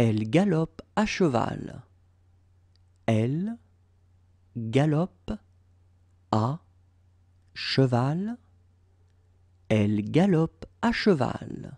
Elle galope à cheval. Elle galope à cheval. Elle galope à cheval.